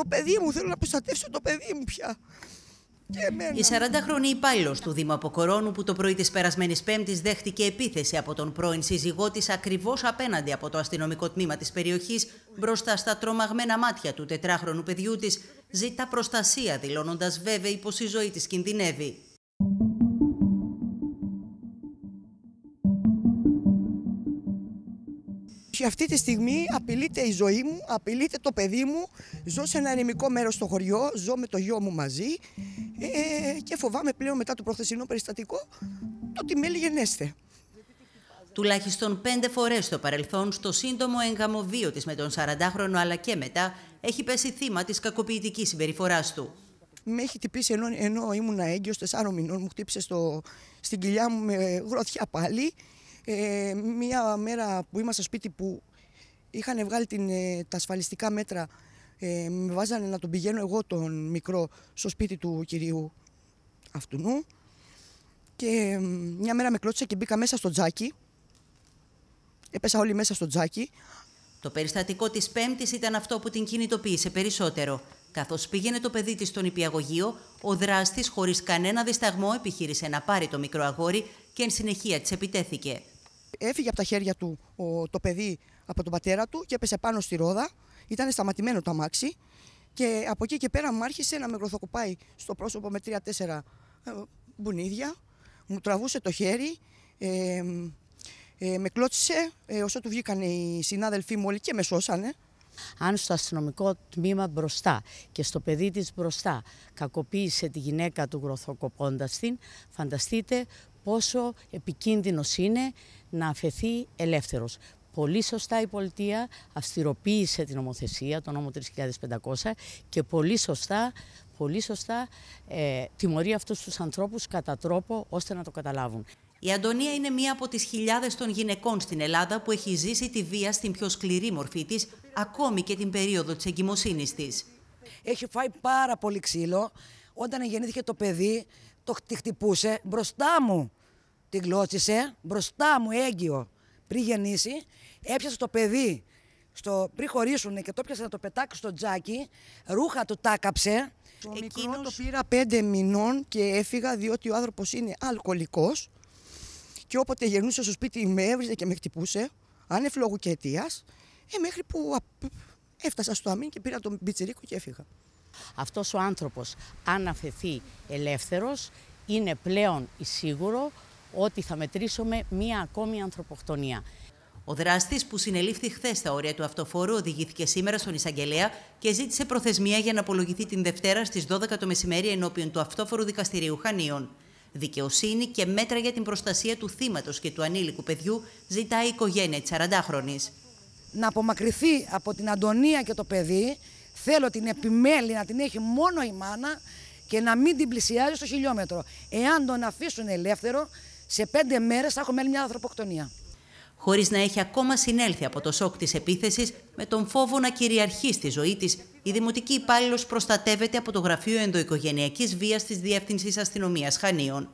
το παιδί μου, θέλω να προστατεύσω το παιδί μου πια. Η 40χρονη υπάλληλος του Δήμου Αποκορώνου, που το πρωί της περασμένης Πέμπτης δέχτηκε επίθεση από τον πρώην σύζυγό της ακριβώς απέναντι από το αστυνομικό τμήμα της περιοχής, μπροστά στα τρομαγμένα μάτια του τετράχρονου παιδιού της, ζητά προστασία, δηλώνοντας βέβαιη πως η ζωή της κινδυνεύει. Και αυτή τη στιγμή απειλείται η ζωή μου, απειλείται το παιδί μου. Ζω σε ένα ενημικό μέρος στο χωριό, ζω με το γιο μου μαζί. Ε, και φοβάμαι πλέον μετά το προχθεσινό περιστατικό το ότι με λιγενέστε. Τουλάχιστον πέντε φορές στο παρελθόν, στο σύντομο έγκαμο βίο τη με τον 40χρονο, αλλά και μετά, έχει πέσει θύμα της κακοποιητικής συμπεριφοράς του. Με έχει τυπήσει ενώ, ενώ ήμουν έγκυο, 4 μηνών, μου χτύπησε στην κοιλιά μου με γροθιά πάλι. Ε, μία μέρα που στο σπίτι που είχαν βγάλει την, ε, τα ασφαλιστικά μέτρα, ε, με βάζανε να τον πηγαίνω εγώ τον μικρό στο σπίτι του κυρίου αυτού. Και μια μέρα με κλώτησε και μπήκα μέσα στο τζάκι. Έπεσα όλοι μέσα στο τζάκι. Το περιστατικό της Πέμπτης ήταν αυτό που την κινητοποίησε περισσότερο. Καθώς πήγαινε το παιδί της στον υπηαγωγείο, ο δράστης χωρίς κανένα δισταγμό επιχείρησε να πάρει το μικρό αγόρι και εν συνεχεία της επιτέθηκε. Έφυγε από τα χέρια του το παιδί από τον πατέρα του και έπεσε πάνω στη ρόδα. Ήταν σταματημένο το αμάξι και από εκεί και πέρα μου άρχισε να με γροθοκοπάει στο πρόσωπο με τρία-τέσσερα ε, μπουνίδια. Μου τραβούσε το χέρι, ε, ε με κλώτσισε, ε, όσο του βγήκαν οι συνάδελφοί μου όλοι και με σώσανε αν στο αστυνομικό τμήμα μπροστά και στο παιδί της μπροστά κακοποίησε τη γυναίκα του γροθοκοπώντας την, φανταστείτε πόσο επικίνδυνος είναι να αφαιθεί ελεύθερος. Πολύ σωστά η πολιτεία αυστηροποίησε την νομοθεσία, τον νόμο 3500 και πολύ σωστά, πολύ σωστά ε, τιμωρεί αυτούς τους ανθρώπους κατά τρόπο ώστε να το καταλάβουν. Η Αντωνία είναι μία από τις χιλιάδες των γυναικών στην Ελλάδα που έχει ζήσει τη βία στην πιο σκληρή μορφή της, ακόμη και την περίοδο της εγκυμοσύνης της. Έχει φάει πάρα πολύ ξύλο. Όταν γεννήθηκε το παιδί, το χτυπούσε μπροστά μου. την γλώσσισε μπροστά μου έγκυο. Πριν γεννήσει, έπιασε το παιδί στο, πριν χωρίσουν και το πιάσε να το πετάξει στο τζάκι, ρούχα του τάκαψε. Το Εκείνος... μικρός το πήρα πέντε μηνών και έφυγα διότι ο άνθρωπος είναι αλκοολικός. Και όποτε γερνούσε στο σπίτι με έβριζε και με χτυπούσε, άνευ λόγου και αιτίας, ε, μέχρι που έφτασα στο αμήν και πήρα τον πιτσιρίκο και έφυγα. Αυτός ο άνθρωπος αν αφαιθεί ελεύθερος, είναι πλέον σίγουρο ότι θα μετρήσουμε μία ακόμη ανθρωποκτονία. Ο δράστη που συνελήφθη χθες στα όρια του αυτοφόρου οδηγήθηκε σήμερα στον εισαγγελέα και ζήτησε προθεσμία για να απολογηθεί την Δευτέρα στις 12 το μεσημέρι ενώπιον του αυτόφορου δικαστηρίου Χανίων. Δικαιοσύνη και μέτρα για την προστασία του θύματος και του ανήλικου παιδιού ζητάει η οικογένεια της 40χρονης. Να απομακρυθεί από την Αντωνία και το παιδί, θέλω την επιμέλεια να την έχει μόνο η μάνα και να μην την πλησιάζει στο χιλιόμετρο. Εάν τον αφήσουν ελεύθερο, σε πέντε μέρες θα έχουμε μια ανθρωποκτονία χωρίς να έχει ακόμα συνέλθει από το σοκ της επίθεσης, με τον φόβο να κυριαρχεί στη ζωή της, η Δημοτική Υπάλληλος προστατεύεται από το Γραφείο Ενδοοικογενειακής Βίας της Διεύθυνσης Αστυνομίας Χανίων.